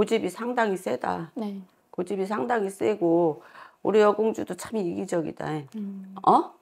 고집이 상당히 세다. 네. 고집이 상당히 세고 우리 여공주도 참 이기적이다. 음. 어?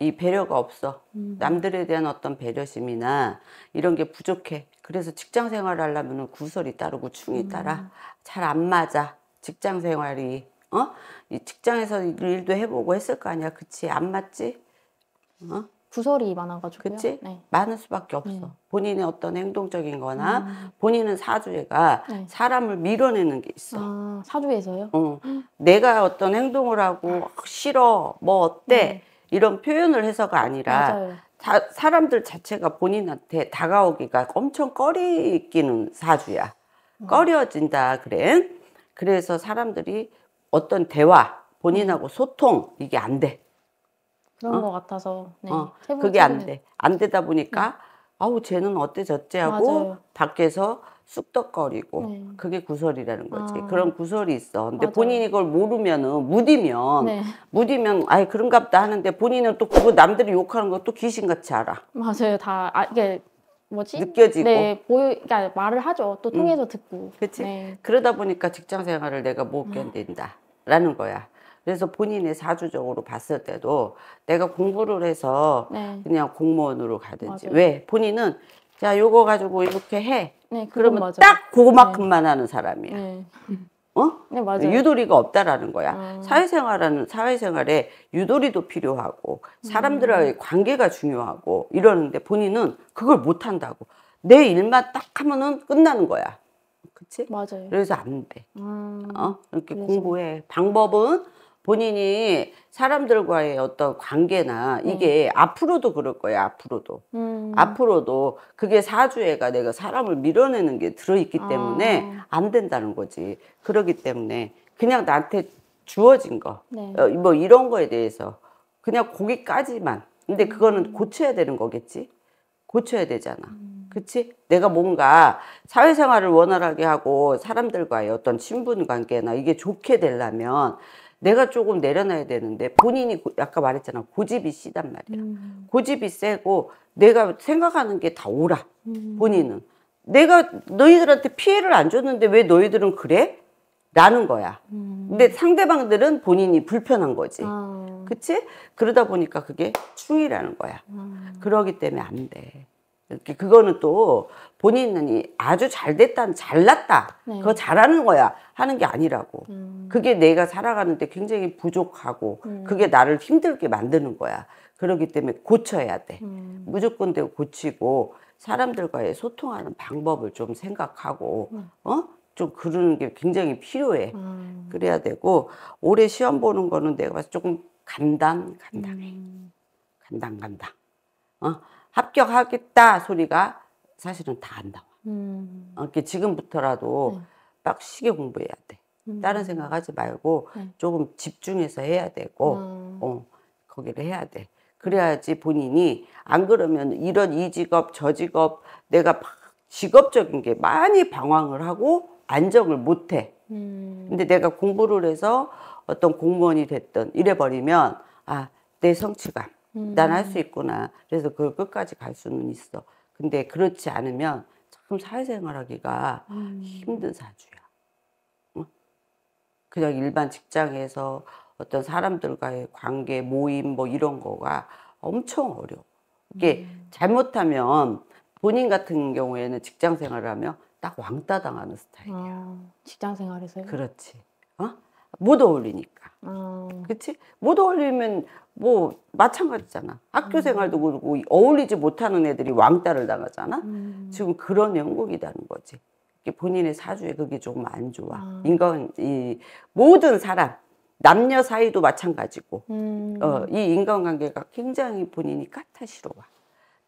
이 배려가 없어. 음. 남들에 대한 어떤 배려심이나 이런 게 부족해. 그래서 직장 생활 하려면 구설이 따르고 충이 음. 따라. 잘 안 맞아. 직장 생활이. 어? 이 직장에서 일도 해보고 했을 거 아니야. 그치? 안 맞지? 어? 구설이 많아가지고 그치? 네. 많을 수밖에 없어. 네. 본인의 어떤 행동적인 거나 음. 본인은 사주에가 네. 사람을 밀어내는 게 있어. 아, 사주에서요? 응. 어. 내가 어떤 행동을 하고 아. 싫어, 뭐 어때? 네. 이런 표현을 해서가 아니라 다, 사람들 자체가 본인한테 다가오기가 엄청 꺼리끼는 사주야. 음. 꺼려진다 그래. 그래서 사람들이 어떤 대화, 본인하고 음. 소통 이게 안 돼. 그런 어? 것 같아서 네. 어, 그게 안 돼. 안 되다 보니까 네. 아우 쟤는 어때 저때 하고 맞아요. 밖에서 쑥덕거리고 네. 그게 구설이라는 거지. 아. 그런 구설이 있어. 근데 맞아요. 본인이 그걸 모르면은 무디면 네. 무디면 아이 그런갑다 하는데 본인은 또 그거 남들이 욕하는 것도 귀신같이 알아. 맞아요. 다 아, 이게 뭐지? 느껴지고 네, 보이 그러니까 말을 하죠. 또 음. 통해서 응. 듣고. 그렇지. 네. 그러다 보니까 직장 생활을 내가 못 견딘다라는 음. 거야. 그래서 본인의 사주적으로 봤을 때도 내가 공부를 해서 네. 그냥 공무원으로 가든지 맞아요. 왜 본인은 자 요거 가지고 이렇게 해 네, 그러면 맞아딱 그거만큼만 네. 하는 사람이야 네. 어 네, 유도리가 없다라는 거야 음. 사회생활하는 사회생활에 유도리도 필요하고 음. 사람들과의 관계가 중요하고 이러는데 본인은 그걸 못 한다고 내 일만 딱 하면은 끝나는 거야 그치 맞아요 그래서 안돼 음. 어 이렇게 그래서. 공부해 방법은 본인이 사람들과의 어떤 관계나 음. 이게 음. 앞으로도 그럴 거예요. 앞으로도. 음. 앞으로도 그게 사주에가 내가 사람을 밀어내는 게 들어있기 아. 때문에 안 된다는 거지. 그러기 때문에 그냥 나한테 주어진 거. 네. 어, 뭐 이런 거에 대해서 그냥 거기까지만. 근데 그거는 음. 고쳐야 되는 거겠지. 고쳐야 되잖아. 음. 그치? 내가 뭔가 사회생활을 원활하게 하고 사람들과의 어떤 친분 관계나 이게 좋게 되려면 내가 조금 내려놔야 되는데 본인이 고, 아까 말했잖아 고집이 씨단 말이야 음. 고집이 세고 내가 생각하는 게 다 오라 음. 본인은 내가 너희들한테 피해를 안 줬는데 왜 너희들은 그래? 라는 거야 음. 근데 상대방들은 본인이 불편한 거지 아. 그치? 그러다 보니까 그게 충이라는 거야 아. 그러기 때문에 안돼 이렇게 그거는 또 본인이 아주 잘 됐다, 잘났다, 네. 그거 잘하는 거야 하는 게 아니라고. 음. 그게 내가 살아가는데 굉장히 부족하고 음. 그게 나를 힘들게 만드는 거야. 그러기 때문에 고쳐야 돼. 음. 무조건 되고 고치고 사람들과의 소통하는 방법을 좀 생각하고 음. 어? 좀 그러는 게 굉장히 필요해. 음. 그래야 되고 올해 시험 보는 거는 내가 봐서 조금 간당 간당해. 간당 음. 간당. 어? 합격하겠다 소리가 사실은 다 안 나와. 음. 그러니까 지금부터라도 네. 빡시게 공부해야 돼. 음. 다른 생각하지 말고 네. 조금 집중해서 해야 되고 음. 어, 거기를 해야 돼. 그래야지 본인이 안 그러면 이런 이 직업 저 직업 내가 직업적인 게 많이 방황을 하고 안정을 못 해. 음. 근데 내가 공부를 해서 어떤 공무원이 됐든 이래 버리면 아내 성취감 음. 난할 수 있구나. 그래서 그걸 끝까지 갈 수는 있어. 근데 그렇지 않으면 참 사회생활하기가 음. 힘든 사주야. 그냥 일반 직장에서 어떤 사람들과의 관계, 모임 뭐 이런 거가 엄청 어려워. 이게 음. 잘못하면 본인 같은 경우에는 직장 생활을 하면 딱 왕따 당하는 스타일이야. 아, 직장 생활에서요? 그렇지. 어? 못 어울리니까. 어. 그치? 못 어울리면 뭐 마찬가지잖아. 학교 음. 생활도 그러고 어울리지 못하는 애들이 왕따를 당하잖아. 음. 지금 그런 영국이라는 거지. 본인의 사주에 그게 조금 안 좋아. 아. 인간 이 모든 사람 남녀 사이도 마찬가지고 음. 어, 이 인간관계가 굉장히 본인이 까탈스러워.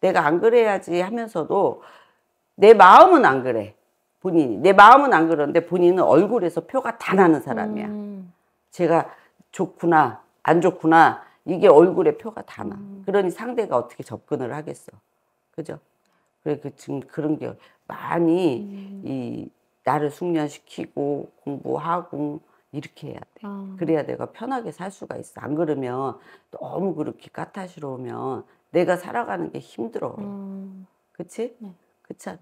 내가 안 그래야지 하면서도 내 마음은 안 그래. 본인이 내 마음은 안그러는데 본인은 얼굴에서 표가 다 나는 사람이야. 음. 제가 좋구나 안 좋구나 이게 얼굴에 표가 다 나. 음. 그러니 상대가 어떻게 접근을 하겠어. 그죠? 그래 그 지금 그런 게 많이 음. 이 나를 숙련시키고 공부하고 이렇게 해야 돼. 아. 그래야 내가 편하게 살 수가 있어. 안 그러면 너무 그렇게 까탈스러우면 내가 살아가는 게 힘들어. 음. 그치? 네. 그렇잖아.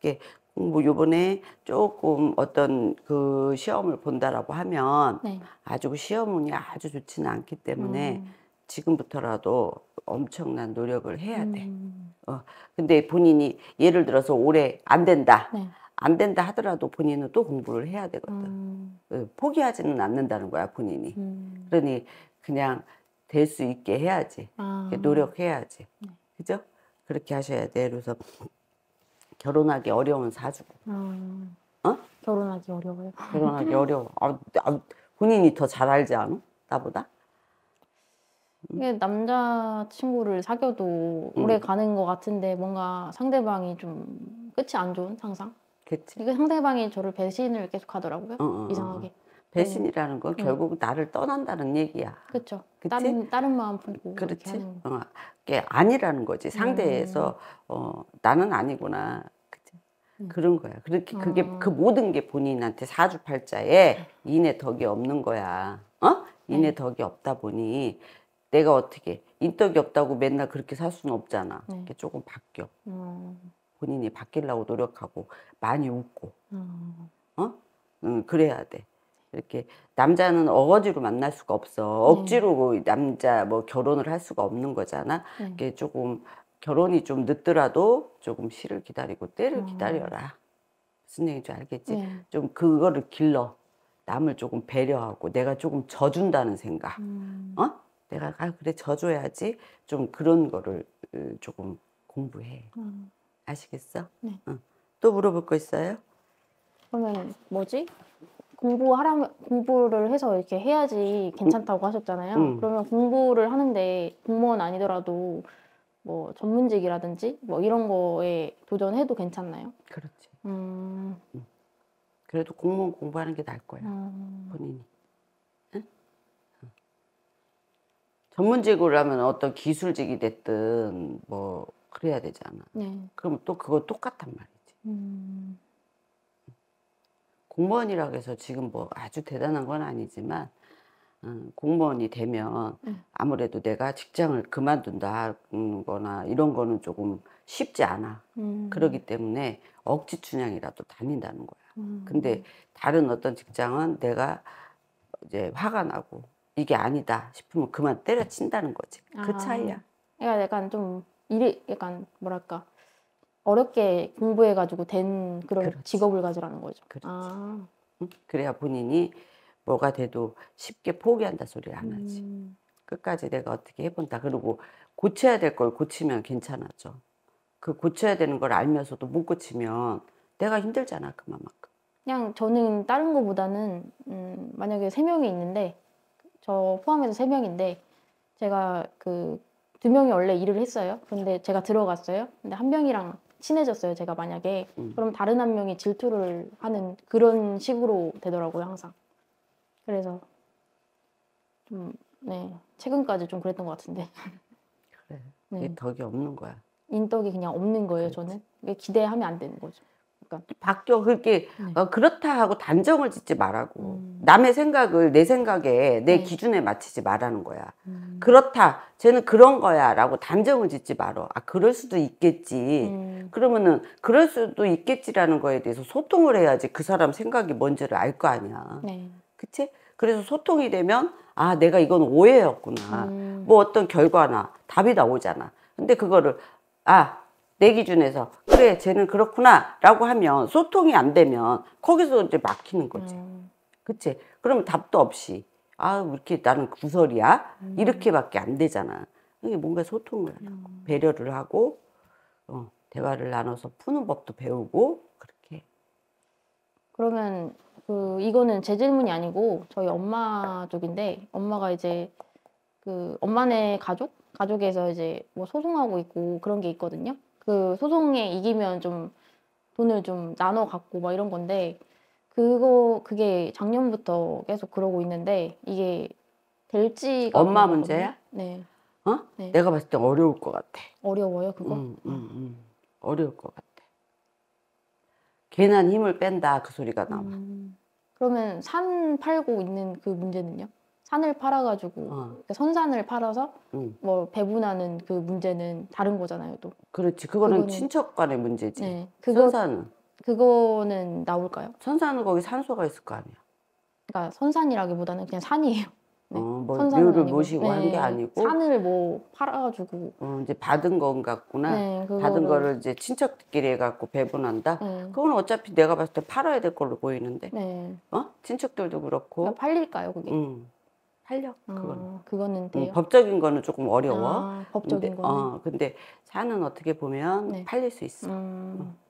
이게 뭐 요번에 조금 어떤 그 시험을 본다라고 하면 네. 아주 그 시험운이 아주 좋지는 않기 때문에 음. 지금부터라도 엄청난 노력을 해야 돼. 음. 어, 근데 본인이 예를 들어서 올해 안 된다. 네. 안 된다 하더라도 본인은 또 공부를 해야 되거든. 음. 어, 포기하지는 않는다는 거야, 본인이. 음. 그러니 그냥 될 수 있게 해야지. 아. 노력해야지. 네. 그죠? 그렇게 하셔야 돼. 그래서 결혼하기 어려운 사주고. 음. 어? 결혼하기 어려워요. 결혼하기 어려워. 아, 아, 본인이 더 잘 알지 않아? 나보다? 음. 이게 남자 친구를 사귀어도 음. 오래 가는 것 같은데 뭔가 상대방이 좀 끝이 안 좋은 항상. 그치. 이게 상대방이 저를 배신을 계속하더라고요. 어, 어, 어, 어. 이상하게. 배신이라는 건 응. 음. 결국 나를 떠난다는 얘기야. 그렇죠. 다른 다른 마음 품고 그렇지. 어, 게 아니라는 거지. 음. 상대에서 음. 어, 나는 아니구나. 음. 그런 거야. 그렇게 어. 그게 음. 그 모든 게 본인한테 사주팔자에 인의 덕이 없는 거야. 어? 인의 네. 덕이 없다 보니 내가 어떻게 인덕이 없다고 맨날 그렇게 살 수는 없잖아. 네. 이게 조금 바뀌어. 본인이 바뀌려고 노력하고 많이 웃고. 어? 음, 그래야 돼. 이렇게 남자는 어거지로 만날 수가 없어. 네. 억지로 음. 남자 뭐 결혼을 할 수가 없는 거잖아. 음. 네. 이게 조금 결혼이 좀 늦더라도 조금 시를 기다리고 때를 음. 기다려라. 무슨 얘기인 줄 알겠지? 네. 좀 그거를 길러. 남을 조금 배려하고 내가 조금 져준다는 생각. 음. 어? 내가 아 그래 져줘야지. 좀 그런 거를 조금 공부해. 음. 아시겠어? 네. 응. 또 물어볼 거 있어요? 그러면 뭐지? 공부하라 공부를 해서 이렇게 해야지 괜찮다고 음. 하셨잖아요. 음. 그러면 공부를 하는데 공무원 아니더라도 뭐 전문직이라든지 뭐 이런 거에 도전해도 괜찮나요? 그렇지. 음. 음. 그래도 공무원 공부하는 게 나을 거야. 음. 본인이. 전문직으로 하면 어떤 기술직이 됐든 뭐 그래야 되잖아. 네. 그럼 또 그거 똑같단 말이지. 음. 공무원이라고 해서 지금 뭐 아주 대단한 건 아니지만 음, 공무원이 되면 네. 아무래도 내가 직장을 그만둔다 거나 이런 거는 조금 쉽지 않아. 음. 그러기 때문에 억지 춘향이라도 다닌다는 거야. 음. 근데 다른 어떤 직장은 내가 이제 화가 나고 이게 아니다 싶으면 그만 때려친다는 거지. 그 아. 차이야. 그러니까 약간 좀 일이 약간 뭐랄까 어렵게 공부해가지고 된 그런 그렇지. 직업을 가지라는 거죠. 그렇지. 아. 그래야 본인이 뭐가 돼도 쉽게 포기한다 소리를 안 하지. 음. 끝까지 내가 어떻게 해본다. 그리고 고쳐야 될 걸 고치면 괜찮아져. 그 고쳐야 되는 걸 알면서도 못 고치면 내가 힘들잖아 그만큼. 그냥 저는 다른 거보다는 음, 만약에 세 명이 있는데 저 포함해서 세 명인데 제가 그 두 명이 원래 일을 했어요. 근데 제가 들어갔어요. 근데 한 명이랑 친해졌어요. 제가 만약에 음. 그럼 다른 한 명이 질투를 하는 그런 식으로 되더라고요. 항상. 그래서 좀 네. 최근까지 좀 그랬던 것 같은데. 그래. 네. 덕이 없는 거야. 인덕이 그냥 없는 거예요. 그렇지. 저는 기대하면 안 되는 거죠. 그러니까. 바뀌어 그렇게 네. 어, 그렇다 하고 단정을 짓지 말라고 음. 남의 생각을 내 생각에 내 네. 기준에 맞추지 말라는 거야. 음. 그렇다. 쟤는 그런 거야. 라고 단정을 짓지 말라 아, 그럴 수도 있겠지. 음. 그러면은, 그럴 수도 있겠지라는 거에 대해서 소통을 해야지 그 사람 생각이 뭔지를 알 거 아니야. 네. 그치? 그래서 소통이 되면, 아, 내가 이건 오해였구나. 음. 뭐 어떤 결과나 답이 나오잖아. 근데 그거를, 아, 내 기준에서, 그래, 쟤는 그렇구나. 라고 하면 소통이 안 되면 거기서 이제 막히는 거지. 음. 그치? 그럼 답도 없이. 아, 왜 이렇게 나는 구설이야? 음. 이렇게밖에 안 되잖아. 이게 뭔가 소통을 하고, 음. 배려를 하고, 어, 대화를 나눠서 푸는 법도 배우고, 그렇게. 그러면, 그, 이거는 제 질문이 아니고, 저희 엄마 쪽인데, 엄마가 이제, 그, 엄마네 가족? 가족에서 이제 뭐 소송하고 있고 그런 게 있거든요. 그 소송에 이기면 좀 돈을 좀 나눠 갖고 막 이런 건데, 그거 그게 작년부터 계속 그러고 있는데 이게 될지가 엄마 문제야? 네. 어? 네. 내가 봤을 때 어려울 것 같아. 어려워요 그거? 음, 음, 음. 음. 어려울 것 같아. 괜한 힘을 뺀다 그 소리가 나와. 음. 그러면 산 팔고 있는 그 문제는요? 산을 팔아가지고 어. 그러니까 선산을 팔아서 음. 뭐 배분하는 그 문제는 다른 거잖아요 또. 그렇지. 그거는 그거는- 친척 간의 문제지. 네. 그거- 선사는 그거는 나올까요? 선산은 거기 산소가 있을 거 아니야. 그러니까 선산이라기보다는 그냥 산이에요. 어, 네. 어, 뭐 선산은 모시고 한게 네, 아니고 산을 뭐팔아가고 어, 이제 받은 건 같구나. 네, 그거를- 받은 거를 이제 친척끼리 해갖고 배분한다. 네. 그건 어차피 내가 봤을 때 팔아야 될 걸로 보이는데, 네. 어? 친척들도 그러니까 팔릴까요 그게? 음, 팔려. 그건. 어, 아, 그거는 돼요. 법적인 거는 조금 어려워. 아, 법적인 거 어, 근데 산은 어떻게 보면 네. 팔릴 수 있어. 음,